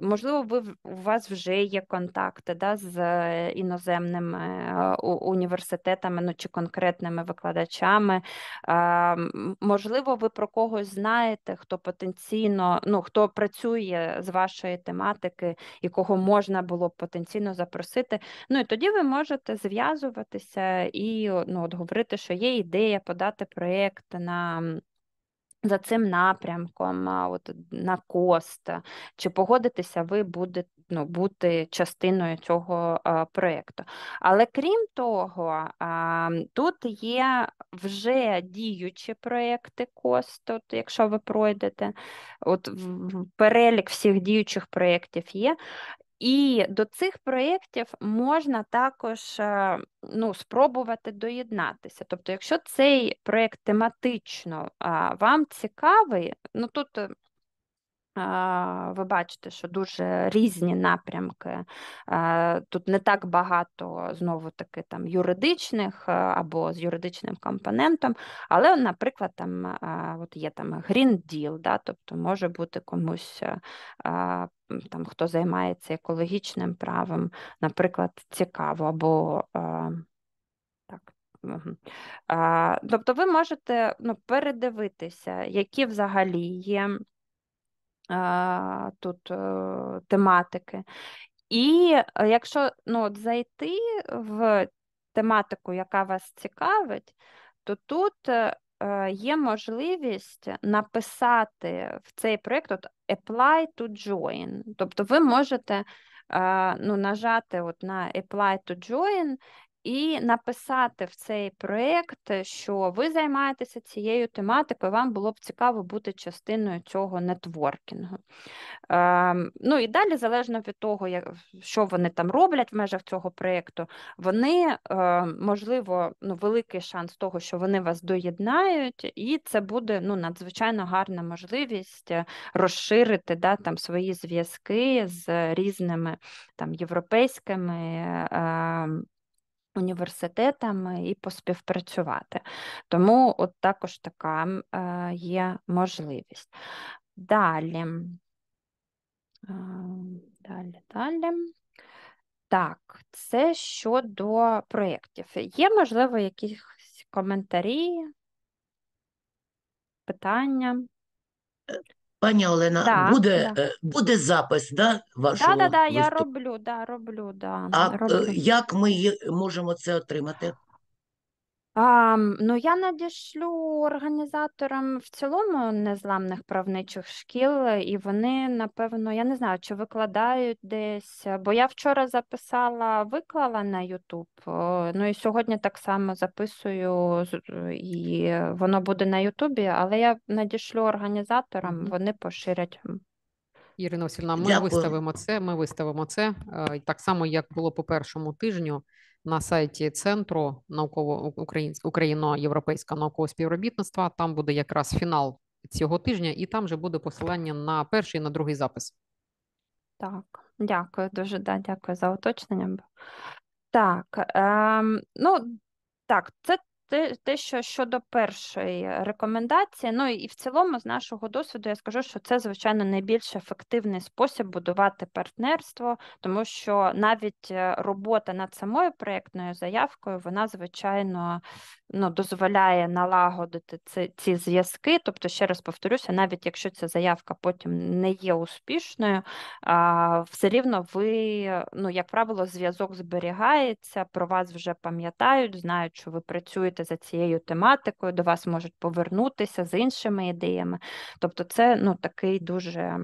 можливо, ви у вас вже є контакти да, з іноземними університетами ну, чи конкретними викладачами. Ем, можливо, ви про когось знаєте, хто потенційно, ну хто працює з вашої тематики і кого можна було б потенційно запросити. Ну і тоді ви можете зв'язуватися і ну, от говорити, що є ідея подати проєкт на за цим напрямком, от на кост, чи погодитеся ви будете ну, бути частиною цього а, проєкту. Але крім того, а, тут є вже діючі проєкти КОСТ, от, якщо ви пройдете, от перелік всіх діючих проєктів є, і до цих проєктів можна також е, ну, спробувати доєднатися. Тобто, якщо цей проєкт тематично вам цікавий, ну тут е, ви бачите, що дуже різні напрямки. Тут не так багато знову таки там юридичних або з юридичним компонентом, але, наприклад, там от є там Green Deal, да, тобто може бути комусь е, там, хто займається екологічним правом, наприклад, цікаво. або так, Тобто ви можете ну, передивитися, які взагалі є тут е, тематики. І е, якщо ну, от зайти в тематику, яка вас цікавить, то тут е, є можливість написати в цей проєкт apply to join. Тобто ви можете ну, нажати от на apply to join і написати в цей проєкт, е, що ви займаєтеся цією тематикою, вам було б цікаво бути частиною цього нетворкінгу. Ем, ну і далі, залежно від того, як, що вони там роблять в межах цього проєкту, вони, е, можливо, ну, великий шанс того, що вони вас доєднають, і це буде ну, надзвичайно гарна можливість е, розширити да, там, свої зв'язки з різними там, європейськими. Е, ем, університетами і поспівпрацювати. Тому от також така е, є можливість. Далі. Е, далі, далі. Так, це щодо проєктів. Є, можливо, якісь коментарі, питання? Е, Пані Олена, да, буде да. Е, буде запис, да, вашого Так, да, да, да, я роблю, да, роблю, да. А е, роблю. як ми можемо це отримати? А, Ну, я надішлю організаторам в цілому незламних правничих шкіл, е, і вони, напевно, я не знаю, чи викладають десь, е, бо я вчора записала, виклала на Ютуб, ну і сьогодні так само записую, е, і воно буде на Ютубі, але я надішлю організаторам, вони поширять. Ірина Васильівна, ми Дякую. виставимо це. Ми виставимо це так само, як було по першому тижню на сайті центру науково україно-європейська наукового співробітництва. Там буде якраз фінал цього тижня, і там же буде посилання на перший і на другий запис. Так, дякую дуже. да, Дякую за уточнення. Так, ем, ну так, це те, те, що щодо першої рекомендації, ну і в цілому, з нашого досвіду, я скажу, що це, звичайно, найбільш ефективний спосіб будувати партнерство, тому що навіть е, робота над самою проєктною заявкою, вона, звичайно, ну, дозволяє налагодити ці, ці зв'язки. Тобто, ще раз повторюся, навіть якщо ця заявка потім не є успішною, а, все рівно ви, ну, як правило, зв'язок зберігається, про вас вже пам'ятають, знають, що ви працюєте стежити за цією тематикою, до вас можуть повернутися з іншими ідеями. Тобто, це ну, такий дуже е,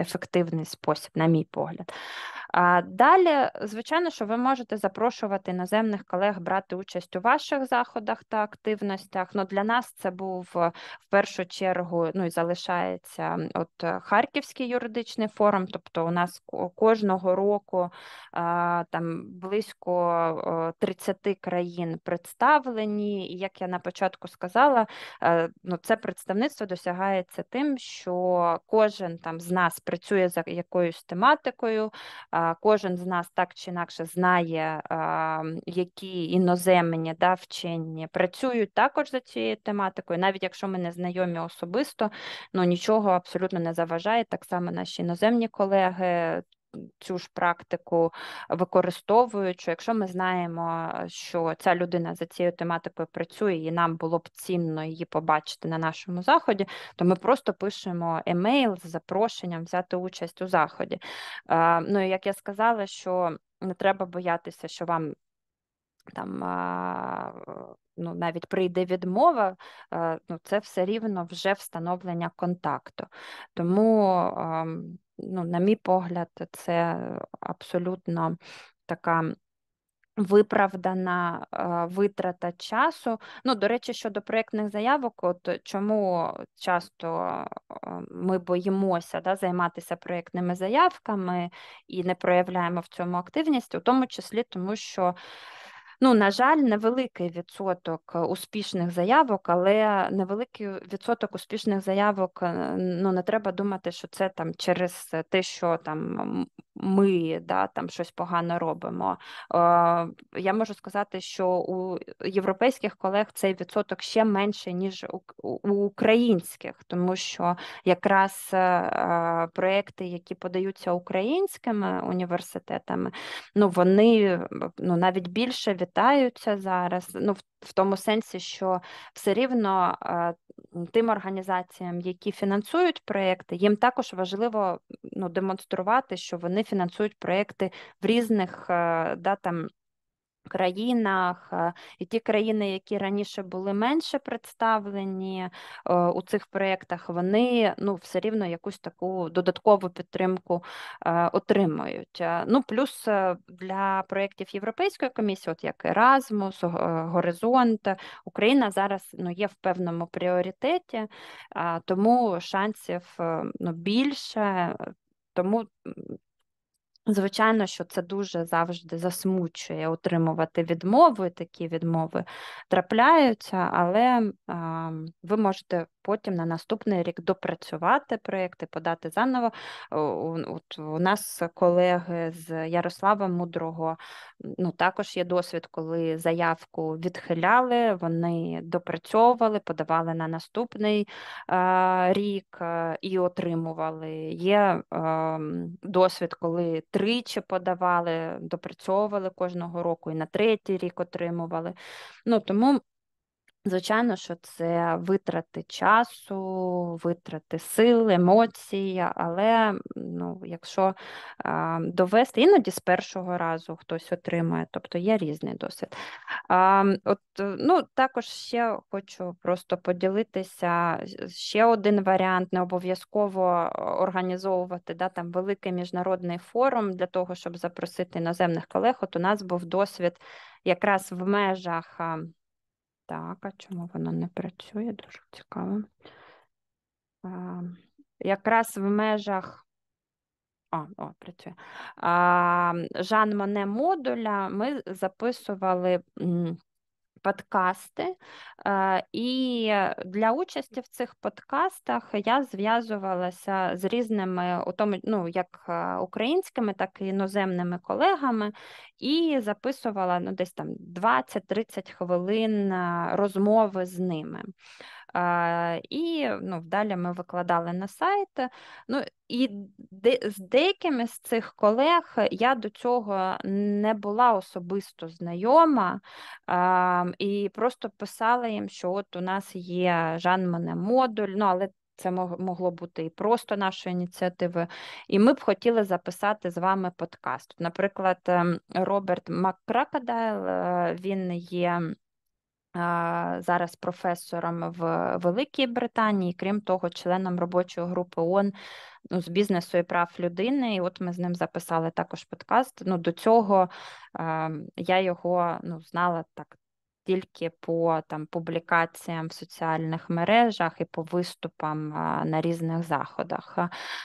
ефективний спосіб, на мій погляд. Далі, звичайно, що ви можете запрошувати наземних колег брати участь у ваших заходах та активностях. Ну, Для нас це був е, в першу чергу ну і залишається от е, Харківський юридичний форум, тобто у нас кожного року там близько 30 країн представлені, і як я на початку сказала, е, ну це представництво досягається тим, що кожен там з нас працює за якоюсь тематикою. Кожен з нас так чи інакше знає, які іноземні да, вчені працюють також за цією тематикою, навіть якщо ми не знайомі особисто, ну нічого абсолютно не заважає. Так само наші іноземні колеги цю ж практику використовуючи, якщо ми знаємо, що ця людина за цією тематикою працює, і нам було б цінно її побачити на нашому заході, то ми просто пишемо емейл з запрошенням взяти участь у заході. Е, ну як я сказала, що не треба боятися, що вам там ну, навіть прийде відмова, ну, це все рівно вже встановлення контакту. Тому, ну, на мій погляд, це абсолютно така. Виправдана витрата часу. Ну, до речі, щодо проєктних заявок, от чому часто ми боїмося да, займатися проєктними заявками і не проявляємо в цьому активність, у тому числі тому, що Ну, на жаль, невеликий відсоток е, успішних заявок, але невеликий відсоток успішних заявок е, ну не треба думати, що це там через те, що там ми да, там щось погано робимо. Я можу сказати, що у європейських колег цей відсоток ще менше, ніж у українських, тому що якраз проекти, які подаються українськими університетами, ну вони ну, навіть більше вітаються зараз. Ну, в тому сенсі, що все рівно тим організаціям, які фінансують проекти, їм також важливо ну, демонструвати, що вони фінансують проекти в різних э, да, там, країнах, і э, ті країни, які раніше були менше представлені э, у цих проєктах, вони ну, все рівно якусь таку додаткову підтримку е, отримують. Е, ну, Плюс е, для проєктів Європейської комісії, от як Erasmus, Горизонт, Україна зараз ну, є в певному пріоритеті, тому шансів ну, більше. Тому Звичайно, що це дуже завжди засмучує отримувати відмови, такі відмови трапляються, але а, ви можете потім на наступний рік допрацювати проєкти, подати заново. От У нас колеги з Ярослава Мудрого ну, також є досвід, коли заявку відхиляли, вони допрацьовували, подавали на наступний а, рік е, і отримували. Є ем, досвід, коли тричі подавали, допрацьовували кожного року і на третій рік отримували. Ну тому Звичайно, що це витрати часу, витрати сил, емоцій, але ну, якщо е, довести, іноді з першого разу хтось отримає, тобто є різний досвід. Е, от, ну, Також ще хочу просто поділитися. Ще один варіант: не обов'язково організовувати да, там великий міжнародний форум для того, щоб запросити іноземних колег. От у нас був досвід якраз в межах. Так, а чому воно не працює? Дуже цікаво. А, Якраз в межах. О, о, працює. А, Жан Моне модуля ми записували подкасти, э, і для участі в цих подкастах я зв'язувалася з різними, у тому ну як е, українськими, так і іноземними колегами, і записувала ну, десь там 20-30 хвилин е, розмови з ними. І ну, далі ми викладали на сайт. Ну, І з деякими з цих колег я до цього не була особисто знайома і просто писала їм, що от у нас є Жан Мене модуль, ну, але це могло бути і просто нашої ініціативи, і ми б хотіли записати з вами подкаст. Наприклад, ем, Роберт Маккракадайл, е, він є зараз професором в Великій Британії, крім того, членом робочої групи ООН ну, з бізнесу і прав людини. І от ми з ним записали також подкаст. Ну, До цього ем, я його ну, знала так тільки по там публікаціям в соціальних мережах і по виступам на різних заходах.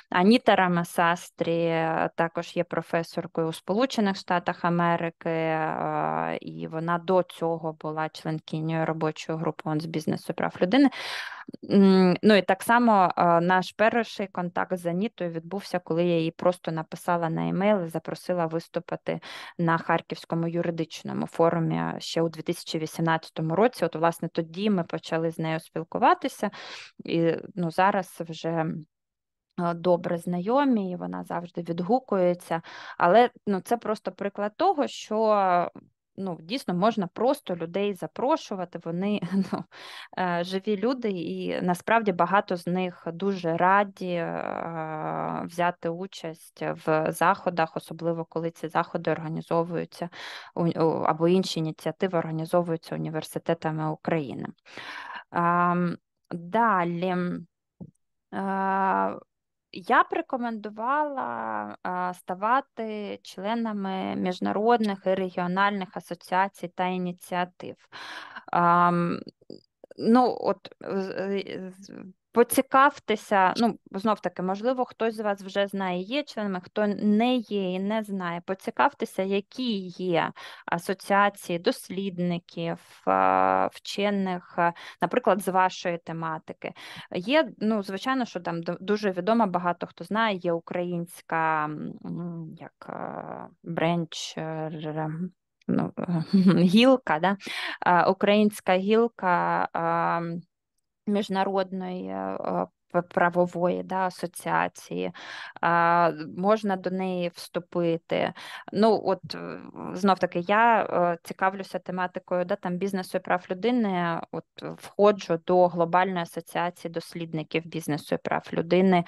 Аніта Рамасастрі е, також є професоркою у Сполучених Штатах Америки, е, і вона до цього була членкинею робочої групи з бізнесу прав людини. Ну і так само наш перший контакт з Анітою відбувся, коли я її просто написала на емейл і запросила виступити на харківському юридичному форумі ще у 2018 році. От, власне, тоді ми почали з нею спілкуватися, і ну, зараз вже. Добре знайомі, і вона завжди відгукується, але ну це просто приклад того, що ну, дійсно можна просто людей запрошувати. Вони ну, е, живі люди, і насправді багато з них дуже раді е, взяти участь в заходах, особливо коли ці заходи організовуються або інші ініціативи організовуються університетами України. Далі. Е, я б рекомендувала ставати членами міжнародних і регіональних асоціацій та ініціатив. Ну, от Поцікавтеся, ну знов таки, можливо, хтось з вас вже знає, є членами, хто не є і не знає. Поцікавтеся, які є асоціації дослідників, вчених, наприклад, з вашої тематики. Є, ну, звичайно, що там дуже відома багато хто знає, є українська як бренч. Е, ну, гілка, да? українська гілка міжнародної правової да, асоціації, можна до неї вступити. Ну, от е, знов таки, я е, цікавлюся тематикою да, там бізнесу і прав людини. От входжу до глобальної асоціації дослідників бізнесу і прав людини.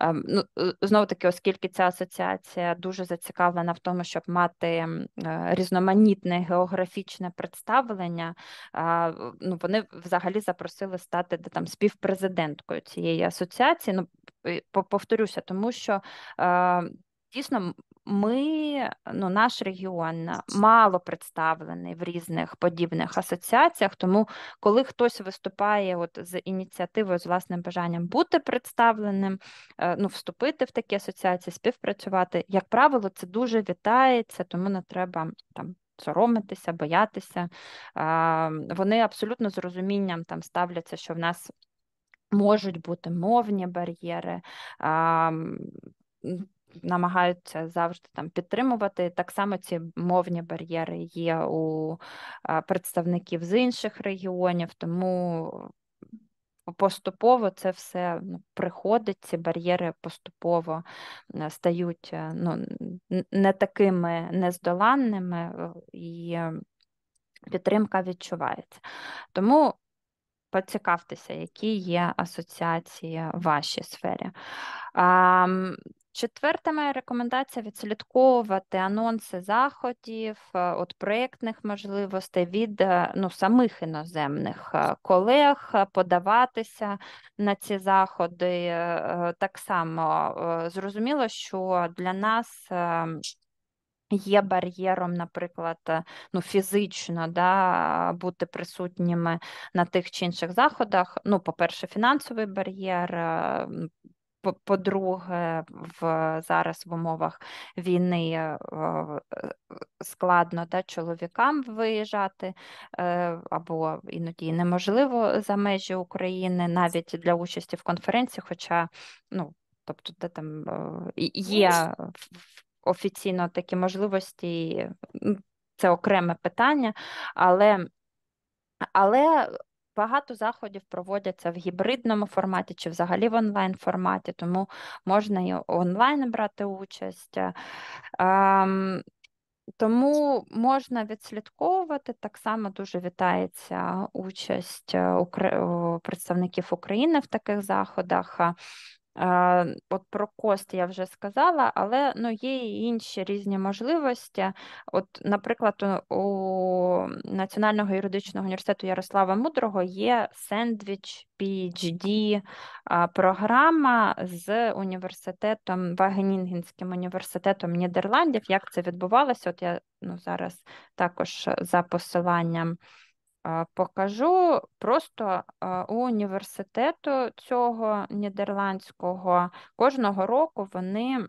Ем, ну, е, Знов таки, оскільки ця асоціація дуже зацікавлена в тому, щоб мати різноманітне географічне представлення, ну, вони взагалі запросили стати де, там співпрезиденткою цієї цієї асоціації. Ну повторюся, тому що е, дійсно. Ми, ну, наш регіон мало представлений в різних подібних асоціаціях. Тому, коли хтось виступає от з ініціативою, з власним бажанням бути представленим, е, ну, вступити в такі асоціації, співпрацювати, як правило, це дуже вітається, тому не треба там. соромитися, боятися. Ем, вони абсолютно з розумінням там ставляться, що в нас можуть бути мовні бар'єри. Намагаються завжди там підтримувати. Так само ці мовні бар'єри є у представників з інших регіонів, тому поступово це все ну, приходить, ці бар'єри поступово е, стають е, ну, не такими нездоланними е, і підтримка відчувається. Тому поцікавтеся, які є асоціації в вашій сфері. Четверта моя рекомендація відслідковувати анонси заходів, е, от проєктних можливостей від е, ну, самих іноземних е, колег, подаватися на ці заходи. Так само зрозуміло, що для нас ем, Є бар'єром, наприклад, е, ну фізично да, бути присутніми на тих чи інших заходах. Ну, по-перше, фінансовий бар'єр. Е, по-друге, в зараз в умовах війни е, складно да, чоловікам виїжджати, або іноді неможливо за межі України навіть для участі в конференції, хоча ну, тобто де там є офіційно такі можливості, це окреме питання, але, але. Багато заходів проводяться в гібридному форматі чи взагалі в онлайн форматі, тому можна і онлайн брати участь. Ем, тому можна відслідковувати, так само дуже вітається участь е, представників України в таких заходах. От Про кост я вже сказала, але ну, є і інші різні можливості. От, Наприклад, у Національного юридичного університету Ярослава Мудрого є сендвіч PHD програма з університетом Вагенінгенським університетом Нідерландів. Як це відбувалося? От я ну, зараз також за посиланням покажу. Просто у університету цього нідерландського кожного року вони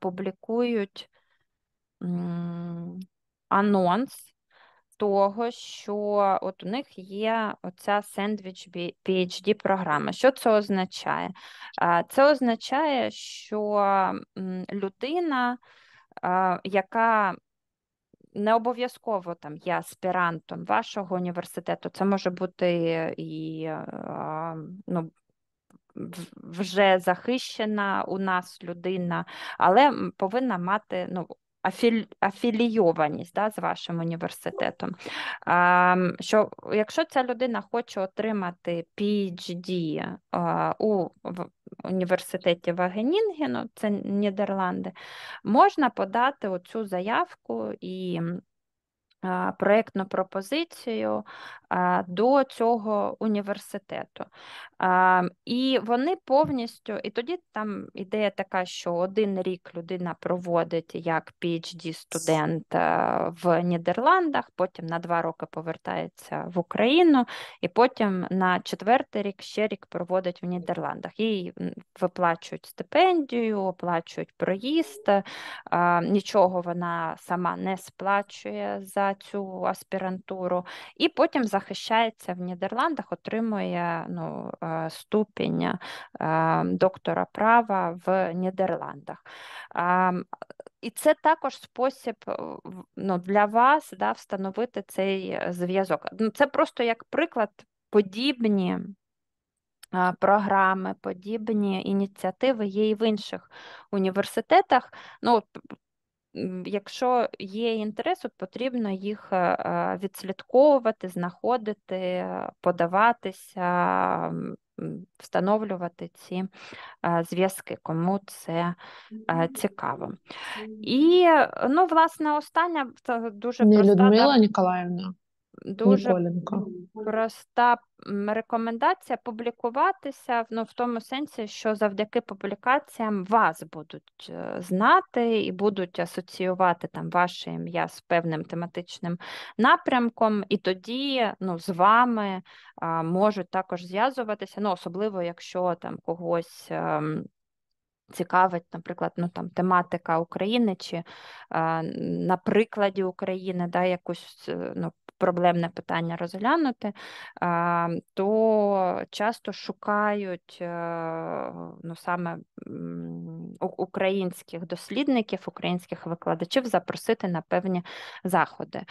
публікують анонс того, що от у них є оця сендвіч PHD програма. Що це означає? Це означає, що людина, яка не обов'язково там є аспірантом вашого університету, це може бути і ну, вже захищена у нас людина, але повинна мати ну, афілійованість да, з вашим університетом. Що якщо ця людина хоче отримати PhD у університеті Вагенінгену, це Нідерланди, можна подати оцю заявку і проєктну пропозицію до цього університету. І вони повністю, і тоді там ідея така, що один рік людина проводить як phd студент в Нідерландах, потім на два роки повертається в Україну, і потім на четвертий рік ще рік проводить в Нідерландах. Їй виплачують стипендію, оплачують проїзд, нічого вона сама не сплачує за цю аспірантуру, і потім захищається в Нідерландах, отримує ну, е, ступінь е, доктора права в Нідерландах. І це також спосіб е, ну, для вас да, встановити цей зв'язок. Ну, Це просто як приклад подібні. Програми, подібні ініціативи є і в інших університетах. Ну, якщо є інтерес, от потрібно їх е, е, відслідковувати, знаходити, подаватися, встановлювати ці е, зв'язки, кому це цікаво. І ну, власне, остання дуже Не проста... Людмила Ніколаївна. Дуже Ніколенко. проста рекомендація публікуватися ну, в тому сенсі, що завдяки публікаціям вас будуть е, знати і будуть асоціювати там ваше ім'я з певним тематичним напрямком, і тоді ну, з вами можуть також зв'язуватися, ну, особливо якщо там когось. Ем, цікавить, наприклад, ну там тематика України, чи е, на прикладі України, да, якусь е, ну, проблемне питання розглянути, то часто шукають е, ну, саме українських дослідників, українських викладачів запросити на певні заходи.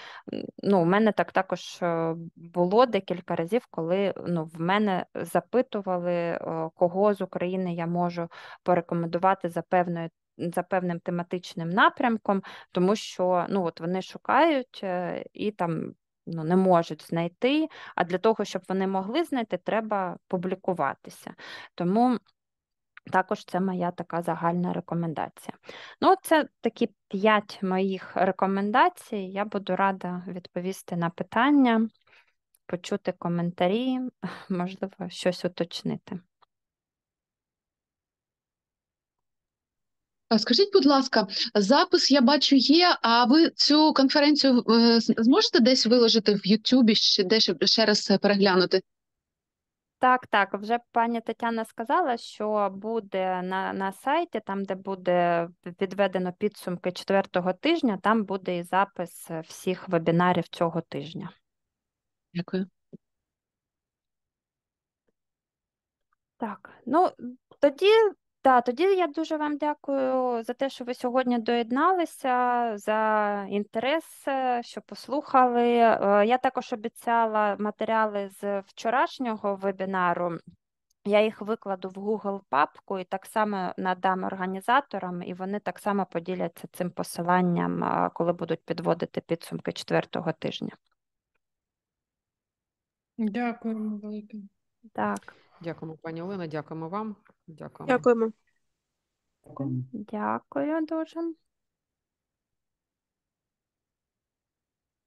Ну, У мене так також е, було декілька разів, коли ну, в мене запитували, е, кого з України я можу порекомендувати за певною. За певним тематичним напрямком, тому що ну от вони шукають і там ну, не можуть знайти, а для того, щоб вони могли знайти, треба публікуватися. Тому також це моя така загальна рекомендація. Ну, це такі п'ять моїх рекомендацій. Я буду рада відповісти на питання, почути коментарі, можливо, щось уточнити. Скажіть, будь ласка, запис я бачу є. А ви цю конференцію е, зможете десь виложити в Ютубі ще десь ще раз е, переглянути? Так, так, вже пані Тетяна сказала, що буде на на сайті, там де буде відведено підсумки четвертого тижня, там буде і запис е, всіх вебінарів цього тижня. Дякую. Так, ну тоді так, тоді я дуже вам дякую за те, що ви сьогодні доєдналися, за інтерес, е, що послухали. Е, я також обіцяла матеріали з вчорашнього вебінару. Я їх викладу в Google папку і так само надам організаторам, і вони так само поділяться цим посиланням, е, коли будуть підводити підсумки четвертого тижня. Дякуємо велике. Так. Дякуємо, пані Олена. Дякуємо вам. Дякуємо. Дякуємо. Дякую дуже.